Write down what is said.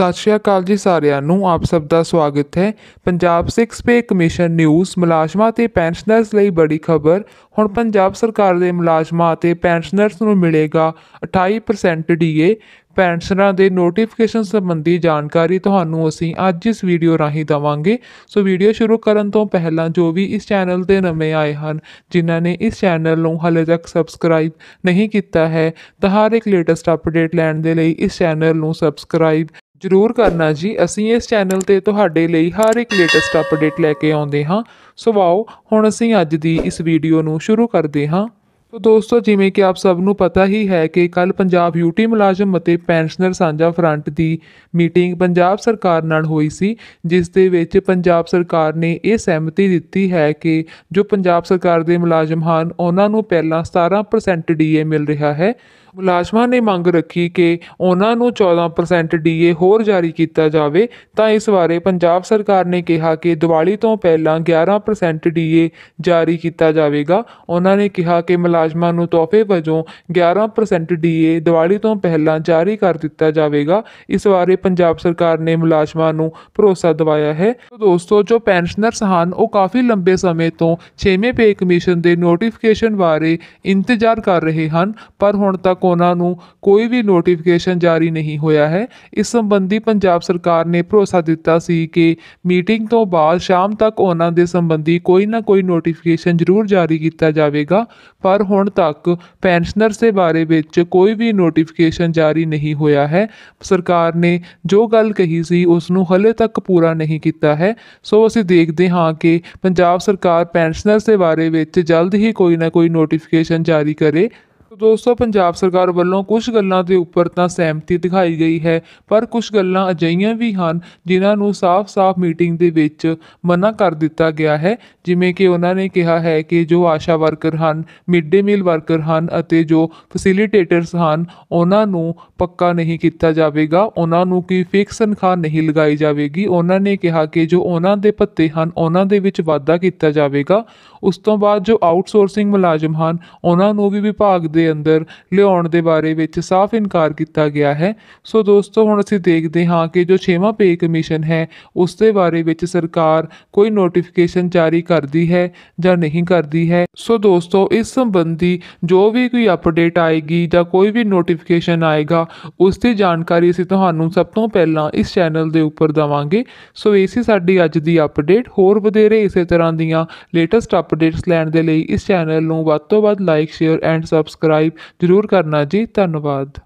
ਸਤਿ ਸ਼੍ਰੀ ਅਕਾਲ ਜੀ ਸਾਰਿਆਂ ਨੂੰ ਆਪ ਸਭ ਦਾ ਸਵਾਗਤ ਹੈ ਪੰਜਾਬ 6 ਪੇ ਕਮਿਸ਼ਨ ਨਿਊਜ਼ ਮੁਲਾਜ਼ਮਾਂ ਤੇ ਪੈਨਸ਼ਨਰਸ ਲਈ ਬੜੀ ਖਬਰ ਹੁਣ ਪੰਜਾਬ ਸਰਕਾਰ ਦੇ ਮੁਲਾਜ਼ਮਾਂ ਤੇ ਪੈਨਸ਼ਨਰਸ ਨੂੰ ਮਿਲੇਗਾ 28% ਡੀਏ ਪੈਨਸ਼ਨਰਾਂ ਦੇ ਨੋਟੀਫਿਕੇਸ਼ਨ ਸੰਬੰਧੀ ਜਾਣਕਾਰੀ ਤੁਹਾਨੂੰ ਅਸੀਂ ਅੱਜ ਇਸ ਵੀਡੀਓ ਰਾਹੀਂ ਦਵਾਂਗੇ ਸੋ ਵੀਡੀਓ ਸ਼ੁਰੂ ਕਰਨ ਤੋਂ ਪਹਿਲਾਂ ਜੋ ਵੀ ਇਸ ਚੈਨਲ ਤੇ ਨਵੇਂ ਆਏ ਹਨ ਜਿਨ੍ਹਾਂ ਨੇ ਇਸ ਚੈਨਲ ਨੂੰ ਹਾਲੇ ਤੱਕ ਸਬਸਕ੍ਰਾਈਬ ਨਹੀਂ ਕੀਤਾ ਹੈ ਤਾਂ ਹਰ ਇੱਕ ਲੇਟੈਸਟ ਅਪਡੇਟ ਲੈਣ ਦੇ ਲਈ ਇਸ ਚੈਨਲ ਨੂੰ ਸਬਸਕ੍ਰਾਈਬ ਜ਼ਰੂਰ ਕਰਨਾ ਜੀ ਅਸੀਂ ਇਸ ਚੈਨਲ ਤੇ ਤੁਹਾਡੇ ਲਈ ਹਰ ਇੱਕ ਲੇਟੈਸਟ ਅਪਡੇਟ ਲੈ ਕੇ ਆਉਂਦੇ ਹਾਂ ਸੋ ਆਓ ਹੁਣ ਅਸੀਂ ਅੱਜ ਦੀ ਇਸ ਵੀਡੀਓ ਨੂੰ ਸ਼ੁਰੂ ਕਰਦੇ ਹਾਂ ਤੋ ਦੋਸਤੋ ਜਿਵੇਂ ਕਿ ਆਪ ਸਭ ਨੂੰ ਪਤਾ ਹੀ ਹੈ ਕਿ ਕੱਲ ਪੰਜਾਬ ਯੂਟੀ ਮੁਲਾਜ਼ਮ ਅਤੇ ਪੈਨਸ਼ਨਰ ਸਾਂਝਾ ਫਰੰਟ ਦੀ ਮੀਟਿੰਗ ਪੰਜਾਬ ਸਰਕਾਰ ਨਾਲ ਹੋਈ ਸੀ ਜਿਸ ਦੇ ਵਿੱਚ ਪੰਜਾਬ ਸਰਕਾਰ ਨੇ ਇਹ ਸਹਿਮਤੀ ਦਿੱਤੀ ਹੈ ਕਿ ਜੋ ਪੰਜਾਬ ਸਰਕਾਰ ਦੇ ਮੁਲਾਜ਼ਮ ਹਨ ਉਹਨਾਂ ਨੂੰ ਪਹਿਲਾਂ 17% ਡੀਏ ਮਿਲ ਰਿਹਾ ਹੈ ਮੁਲਾਜ਼ਮਾਂ ਨੇ ਮੰਗ ਰੱਖੀ ਕਿ ਉਹਨਾਂ ਨੂੰ 14% ਡੀਏ ਹੋਰ ਜਾਰੀ ਕੀਤਾ ਜਾਵੇ ਤਾਂ ਇਸ ਬਾਰੇ ਪੰਜਾਬ ਸਰਕਾਰ ਨੇ ਕਿਹਾ ਕਿ ਦੀਵਾਲੀ ਤੋਂ ਪਹਿਲਾਂ 11% ਡੀਏ ਜਾਰੀ ਕੀਤਾ ਜਾਵੇਗਾ ਉਹਨਾਂ ਨੇ ਕਿਹਾ ਕਿ ਮੁਲਾਜ਼ਮਾਂ ਨੂੰ ਤੋਹਫੇ ਵਜੋਂ 11% ਡੀਏ ਦੀਵਾਲੀ ਤੋਂ ਪਹਿਲਾਂ ਜਾਰੀ ਕਰ ਦਿੱਤਾ ਜਾਵੇਗਾ ਇਸ ਬਾਰੇ ਪੰਜਾਬ ਸਰਕਾਰ ਨੇ ਮੁਲਾਜ਼ਮਾਂ ਨੂੰ ਭਰੋਸਾ ਦਿਵਾਇਆ ਹੈ ਦੋਸਤੋ ਜੋ ਪੈਨਸ਼ਨਰਸ ਹਨ ਉਹ ਕਾਫੀ ਲੰਬੇ ਸਮੇਂ ਤੋਂ 6ਵੇਂ ਪੇ ਕਮਿਸ਼ਨ ਦੇ ਨੋਟੀਫਿਕੇਸ਼ਨ ਬਾਰੇ ਇੰਤਜ਼ਾਰ ਕਰ ਰਹੇ ਹਨ ਪਰ ਹੁਣ ਤੱਕ ਕੋਨਾ ਨੂੰ ਕੋਈ ਵੀ ਨੋਟੀਫਿਕੇਸ਼ਨ ਜਾਰੀ ਨਹੀਂ ਹੋਇਆ ਹੈ ਇਸ ਸੰਬੰਧੀ ਪੰਜਾਬ ਸਰਕਾਰ ਨੇ ਭਰੋਸਾ ਦਿੱਤਾ ਸੀ ਕਿ ਮੀਟਿੰਗ ਤੋਂ ਬਾਅਦ ਸ਼ਾਮ ਤੱਕ ਉਹਨਾਂ ਦੇ ਸੰਬੰਧੀ ਕੋਈ ਨਾ ਕੋਈ ਨੋਟੀਫਿਕੇਸ਼ਨ ਜ਼ਰੂਰ ਜਾਰੀ ਕੀਤਾ ਜਾਵੇਗਾ ਪਰ ਹੁਣ ਤੱਕ ਪੈਨਸ਼ਨਰਸ ਦੇ ਬਾਰੇ ਵਿੱਚ ਕੋਈ ਵੀ ਨੋਟੀਫਿਕੇਸ਼ਨ ਜਾਰੀ ਨਹੀਂ ਹੋਇਆ ਹੈ ਸਰਕਾਰ ਨੇ ਜੋ ਗੱਲ ਕਹੀ ਸੀ ਉਸ ਨੂੰ ਹਲੇ ਤੱਕ ਪੂਰਾ ਨਹੀਂ ਕੀਤਾ ਹੈ ਸੋ ਅਸੀਂ ਦੇਖਦੇ ਹਾਂ ਕਿ ਪੰਜਾਬ ਸਰਕਾਰ ਪੈਨਸ਼ਨਰਸ ਦੇ ਬਾਰੇ ਵਿੱਚ ਜਲਦ ਹੀ ਕੋਈ ਨਾ ਕੋਈ ਨੋਟੀਫਿਕੇਸ਼ਨ ਜਾਰੀ ਕਰੇ ਦੋਸਤੋ ਪੰਜਾਬ ਸਰਕਾਰ ਵੱਲੋਂ ਕੁਝ ਗੱਲਾਂ ਦੇ ਉੱਪਰ ਤਾਂ ਸਹਿਮਤੀ ਦਿਖਾਈ ਗਈ ਹੈ ਪਰ ਕੁਝ ਗੱਲਾਂ ਅਜਈਆਂ ਵੀ ਹਨ ਜਿਨ੍ਹਾਂ ਨੂੰ ਸਾਫ਼-ਸਾਫ਼ ਮੀਟਿੰਗ ਦੇ ਵਿੱਚ ਮਨਾ ਕਰ ਦਿੱਤਾ ਗਿਆ ਹੈ ਜਿਵੇਂ ਕਿ ਉਹਨਾਂ ਨੇ ਕਿਹਾ ਹੈ ਕਿ ਜੋ ਆਸ਼ਾ ਵਰਕਰ ਹਨ ਮਿਡ ਡੇ ਮੀਲ ਵਰਕਰ ਹਨ ਅਤੇ ਜੋ ਫੈਸਿਲੀਟੇਟਰਸ ਹਨ ਉਹਨਾਂ ਨੂੰ ਪੱਕਾ ਨਹੀਂ ਕੀਤਾ ਜਾਵੇਗਾ ਉਹਨਾਂ ਨੂੰ ਕੋਈ ਫਿਕਸ ਤਨਖਾਹ ਨਹੀਂ ਲਗਾਈ ਜਾਵੇਗੀ ਉਹਨਾਂ ਨੇ ਕਿਹਾ ਕਿ ਜੋ ਉਹਨਾਂ ਦੇ ਭੱਤੇ ਹਨ ਉਹਨਾਂ ਦੇ ਵਿੱਚ ਵਾਧਾ ਕੀਤਾ ਜਾਵੇਗਾ ਉਸ ਤੋਂ ਬਾਅਦ ਜੋ ਆਊਟਸੋਰਸਿੰਗ ਮੁਲਾਜ਼ਮ ਹਨ ਉਹਨਾਂ ਨੂੰ ਵੀ ਵਿਭਾਗ ਦੇ ਦੇ ਅੰਦਰ ਲਿਆਉਣ ਦੇ ਬਾਰੇ ਵਿੱਚ ਸਾਫ਼ ਇਨਕਾਰ ਕੀਤਾ ਗਿਆ ਹੈ ਸੋ ਦੋਸਤੋ ਹੁਣ ਅਸੀਂ ਦੇਖਦੇ ਹਾਂ ਕਿ ਜੋ 6ਵਾਂ ਪੇ ਕਮਿਸ਼ਨ ਹੈ ਉਸ ਦੇ ਬਾਰੇ ਵਿੱਚ ਸਰਕਾਰ ਕੋਈ ਨੋਟੀਫਿਕੇਸ਼ਨ ਜਾਰੀ ਕਰਦੀ ਹੈ ਜਾਂ ਨਹੀਂ ਕਰਦੀ ਹੈ ਸੋ ਦੋਸਤੋ ਇਸ ਸੰਬੰਧੀ ਜੋ ਵੀ ਕੋਈ ਅਪਡੇਟ ਆਏਗੀ ਜਾਂ ਕੋਈ ਵੀ ਨੋਟੀਫਿਕੇਸ਼ਨ ਆਏਗਾ ਉਸ ਦੀ ਜਾਣਕਾਰੀ ਅਸੀਂ ਤੁਹਾਨੂੰ ਸਭ ਤੋਂ ਪਹਿਲਾਂ ਇਸ ਚੈਨਲ ਦੇ ਉੱਪਰ ਦਵਾਂਗੇ ਸੋ ਇਹ ਸੀ ਸਾਡੀ ਅੱਜ ਦੀ ਅਪਡੇਟ ਹੋਰ ਵਧੇਰੇ ਇਸੇ ਤਰ੍ਹਾਂ ਦੀਆਂ ਲੇਟੈਸਟ ਅਪਡੇਟਸ ਲੈਣ ਦੇ ਲਈ ਇਸ ਚੈਨਲ ਨੂੰ ਵੱਧ ਤੋਂ ਵੱਧ like share and subscribe subscribe ਜ਼ਰੂਰ ਕਰਨਾ ਜੀ ਧੰਨਵਾਦ